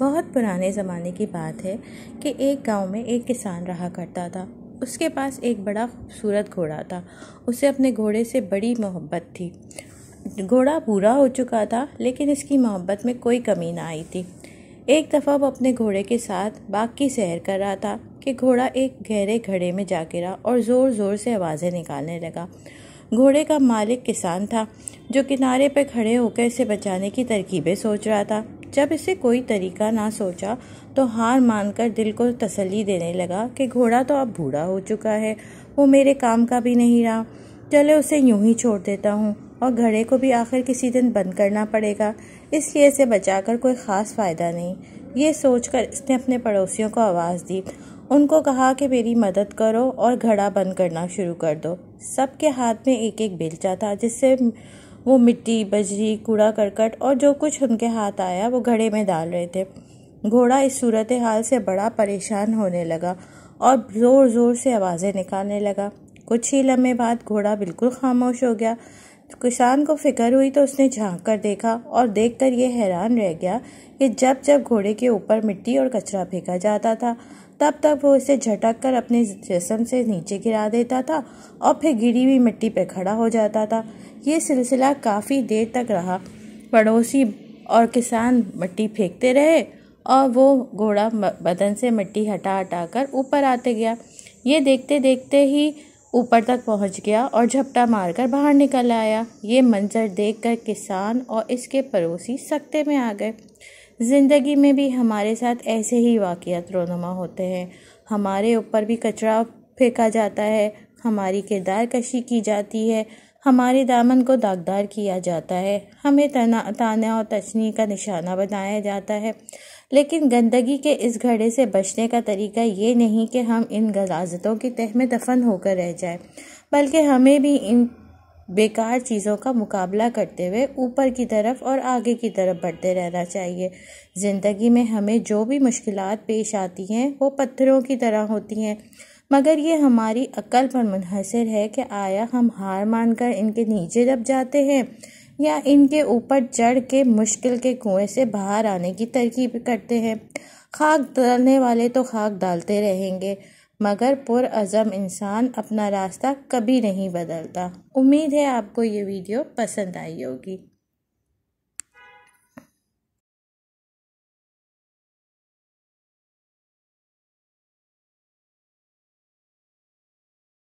बहुत पुराने ज़माने की बात है कि एक गांव में एक किसान रहा करता था उसके पास एक बड़ा खूबसूरत घोड़ा था उसे अपने घोड़े से बड़ी मोहब्बत थी घोड़ा पूरा हो चुका था लेकिन इसकी मोहब्बत में कोई कमी ना आई थी एक दफ़ा वो अपने घोड़े के साथ बाग की सैर कर रहा था कि घोड़ा एक गहरे घड़े में जा गिरा और ज़ोर ज़ोर से आवाज़ें निकालने लगा घोड़े का मालिक किसान था जो किनारे पर खड़े होकर इसे बचाने की तरकीबें सोच रहा था जब इसे कोई तरीका ना सोचा तो हार मानकर दिल को तसल्ली देने लगा कि घोड़ा तो अब बूढ़ा हो चुका है वो मेरे काम का भी नहीं रहा चले उसे यूं ही छोड़ देता हूँ और घड़े को भी आखिर किसी दिन बंद करना पड़ेगा इसलिए इसे बचाकर कोई ख़ास फ़ायदा नहीं ये सोचकर इसने अपने पड़ोसियों को आवाज़ दी उनको कहा कि मेरी मदद करो और घड़ा बंद करना शुरू कर दो सबके हाथ में एक एक बेलचा था जिससे वो मिट्टी बजरी कूड़ा करकट और जो कुछ उनके हाथ आया वो घड़े में डाल रहे थे घोड़ा इस सूरत हाल से बड़ा परेशान होने लगा और ज़ोर ज़ोर से आवाज़ें निकालने लगा कुछ ही लम्हे बाद घोड़ा बिल्कुल खामोश हो गया किसान को फिक्र हुई तो उसने झांक कर देखा और देखकर ये हैरान रह गया कि जब जब घोड़े के ऊपर मिट्टी और कचरा फेंका जाता था तब तक वो इसे झटक कर अपने जिसम से नीचे गिरा देता था और फिर गिरी हुई मिट्टी पर खड़ा हो जाता था ये सिलसिला काफ़ी देर तक रहा पड़ोसी और किसान मिट्टी फेंकते रहे और वो घोड़ा बदन से मिट्टी हटा हटा कर ऊपर आते गया ये देखते देखते ही ऊपर तक पहुंच गया और झपटा मारकर बाहर निकल आया ये मंजर देखकर किसान और इसके पड़ोसी सख्ते में आ गए ज़िंदगी में भी हमारे साथ ऐसे ही वाक़ रोनुमा होते हैं हमारे ऊपर भी कचरा फेंका जाता है हमारी किरदार कशी की जाती है हमारे दामन को दागदार किया जाता है हमें तना ताना और तशनी का निशाना बनाया जाता है लेकिन गंदगी के इस घड़े से बचने का तरीका ये नहीं कि हम इन गलाजतों की तह में दफन होकर रह जाए बल्कि हमें भी इन बेकार चीज़ों का मुकाबला करते हुए ऊपर की तरफ और आगे की तरफ बढ़ते रहना चाहिए ज़िंदगी में हमें जो भी मुश्किल पेश आती हैं वो पत्थरों की तरह होती हैं मगर ये हमारी अक्ल पर मुनहसर है कि आया हम हार मान कर इनके नीचे दब जाते हैं या इनके ऊपर चढ़ के मुश्किल के कुएं से बाहर आने की तरकीब करते हैं खाक डालने वाले तो खाक डालते रहेंगे मगर अजम इंसान अपना रास्ता कभी नहीं बदलता उम्मीद है आपको ये वीडियो पसंद आई होगी